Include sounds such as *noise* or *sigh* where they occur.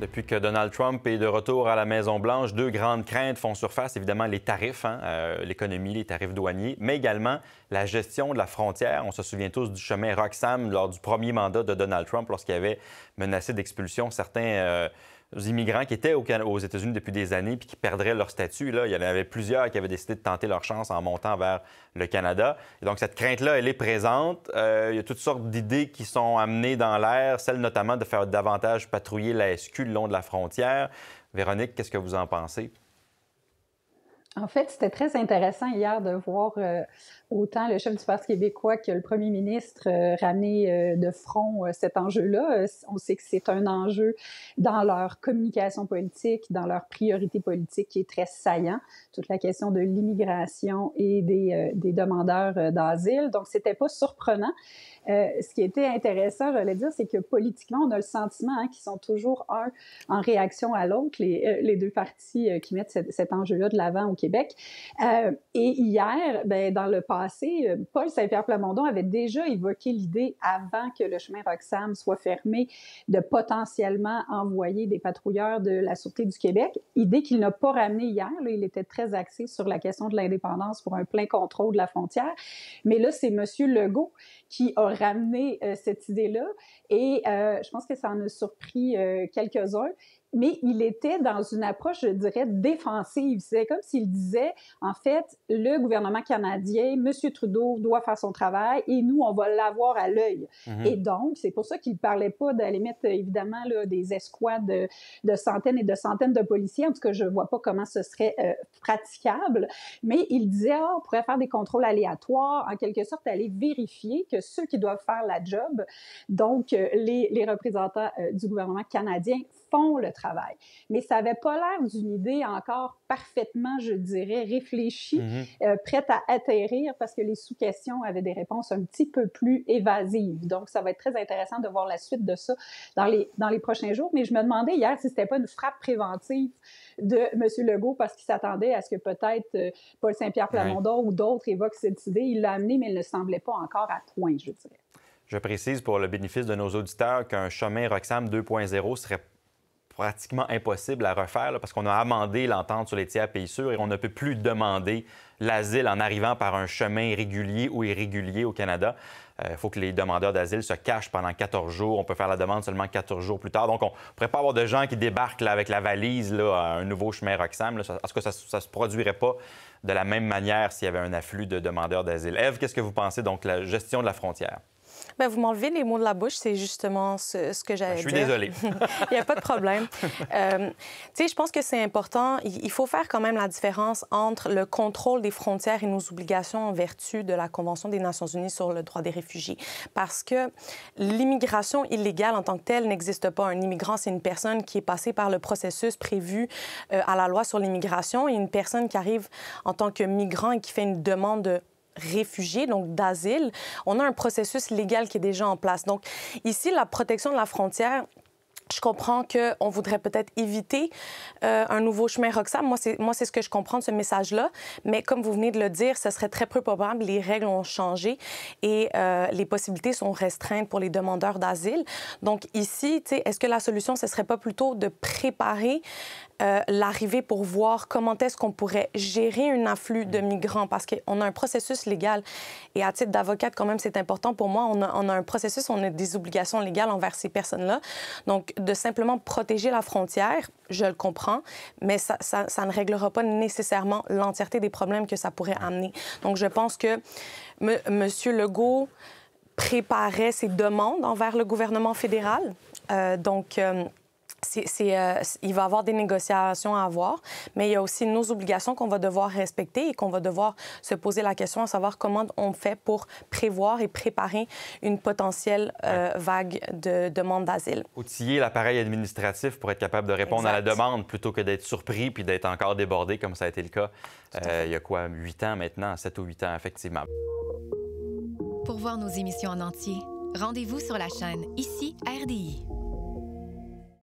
Depuis que Donald Trump est de retour à la Maison-Blanche, deux grandes craintes font surface. Évidemment, les tarifs, hein, euh, l'économie, les tarifs douaniers, mais également la gestion de la frontière. On se souvient tous du chemin Roxham lors du premier mandat de Donald Trump, lorsqu'il avait menacé d'expulsion certains. Euh, immigrants qui étaient aux États-Unis depuis des années puis qui perdraient leur statut. Là, il y en avait plusieurs qui avaient décidé de tenter leur chance en montant vers le Canada. donc, cette crainte-là, elle est présente. Euh, il y a toutes sortes d'idées qui sont amenées dans l'air, celle notamment de faire davantage patrouiller la SQ le long de la frontière. Véronique, qu'est-ce que vous en pensez? En fait, c'était très intéressant hier de voir euh, autant le chef du Parti québécois que le premier ministre euh, ramener euh, de front cet enjeu-là. on sait que c'est un enjeu dans leur communication politique, dans leur priorité politique qui est très saillant. Toute la question de l'immigration et des, demandeurs d'asile. Donc, c'était pas surprenant. ce qui était intéressant, j'allais dire, c'est que politiquement, on a le sentiment hein, qu'ils sont toujours un en réaction à l'autre, les, deux partis qui mettent cet enjeu-là de l'avant Québec. Euh, et hier, ben, dans le passé, euh, Paul Saint-Pierre Plamondon avait déjà évoqué l'idée, avant que le chemin Roxham soit fermé, de potentiellement envoyer des patrouilleurs de la Sûreté du Québec, idée qu'il n'a pas ramenée hier. il était très axé sur la question de l'indépendance pour un plein contrôle de la frontière. Mais là, c'est M. Legault qui a ramené euh, cette idée-là et je pense que ça en a surpris quelques-uns mais il était dans une approche, je dirais, défensive. C'est comme s'il disait, en fait, le gouvernement canadien, M. Trudeau doit faire son travail et nous, on va l'avoir à l'œil. Mhm. Et donc, c'est pour ça qu'il ne parlait pas d'aller mettre, évidemment, là, des escouades de, centaines et de centaines de policiers. En tout cas, je ne vois pas comment ce serait euh, praticable. Mais il disait, ah, on pourrait faire des contrôles aléatoires, en quelque sorte, aller vérifier que ceux qui doivent faire la job, donc euh, les, représentants euh, du gouvernement canadien, font le travail travail. Mais ça n'avait pas l'air d'une idée encore parfaitement, je dirais, réfléchie, mhm. euh, prête à atterrir parce que les sous-questions avaient des réponses un petit peu plus évasives. Donc, ça va être très intéressant de voir la suite de ça dans les, dans les prochains jours. Mais je me demandais hier si c'était pas une frappe préventive de M. Legault parce qu'il s'attendait à ce que peut-être euh, Paul Saint-Pierre Plamondon ou d'autres évoquent cette idée. Il l'a amenée, mais elle ne semblait pas encore à point, je dirais. Je précise pour le bénéfice de nos auditeurs qu'un chemin Roxham 2.0 serait pratiquement impossible à refaire parce qu'on a amendé l'entente sur les tiers pays sûrs et on ne peut plus demander l'asile en arrivant par un chemin régulier ou irrégulier au Canada. Il euh, faut que les demandeurs d'asile se cachent pendant 14 jours. On peut faire la demande seulement 14 jours plus tard. Donc, on ne pourrait pas avoir de gens qui débarquent avec la valise là, à un nouveau chemin Roxham. Est-ce que ça ne se produirait pas de la même manière s'il y avait un afflux de demandeurs d'asile. Eve, qu'est-ce que vous pensez donc la gestion de la frontière? Bien, vous m'enlevez les mots de la bouche, c'est justement ce, que j'avais dire. Ben, je suis désolée. *laughs* il n'y a pas de problème. Euh, tu sais, je pense que c'est important. Il faut faire quand même la différence entre le contrôle des frontières et nos obligations en vertu de la Convention des Nations Unies sur le droit des réfugiés. Parce que l'immigration illégale en tant que telle n'existe pas. Un immigrant, c'est une personne qui est passée par le processus prévu euh, à la loi sur l'immigration et une personne qui arrive en tant que migrant et qui fait une demande de réfugiés, donc d'asile, on a un processus légal qui est déjà en place. Donc ici, la protection de la frontière, je comprends qu'on voudrait peut-être éviter euh, un nouveau chemin Roxham. Moi, c'est, moi, c'est ce que je comprends de ce message-là. Mais comme vous venez de le dire, ce serait très peu probable. Les règles ont changé et euh, les possibilités sont restreintes pour les demandeurs d'asile. Donc ici, est-ce que la solution, ce serait pas plutôt de préparer euh, l'arrivée pour voir comment est-ce qu'on pourrait gérer un afflux de migrants parce qu'on a un processus légal et à titre d'avocate, quand même, c'est important pour moi. On a, on a, un processus, on a des obligations légales envers ces personnes-là. Donc, de simplement protéger la frontière, je le comprends, mais ça, ça, ne réglera pas nécessairement l'entièreté des problèmes que ça pourrait amener. Donc, je pense que M. Monsieur Legault préparait ses demandes envers le gouvernement fédéral. Euh, donc, euh, euh, c'est, il va y avoir des négociations à avoir, mais il y a aussi nos obligations qu'on va devoir respecter et qu'on va devoir se poser la question à savoir comment on fait pour prévoir et préparer une potentielle euh, vague de demandes d'asile. Outiller l'appareil administratif pour être capable de répondre à la demande plutôt que d'être surpris puis d'être encore débordé comme ça a été le cas euh, il y a quoi, huit ans maintenant, Sept ou huit ans, effectivement. Pour voir nos émissions en entier, rendez-vous sur la chaîne Ici RDI.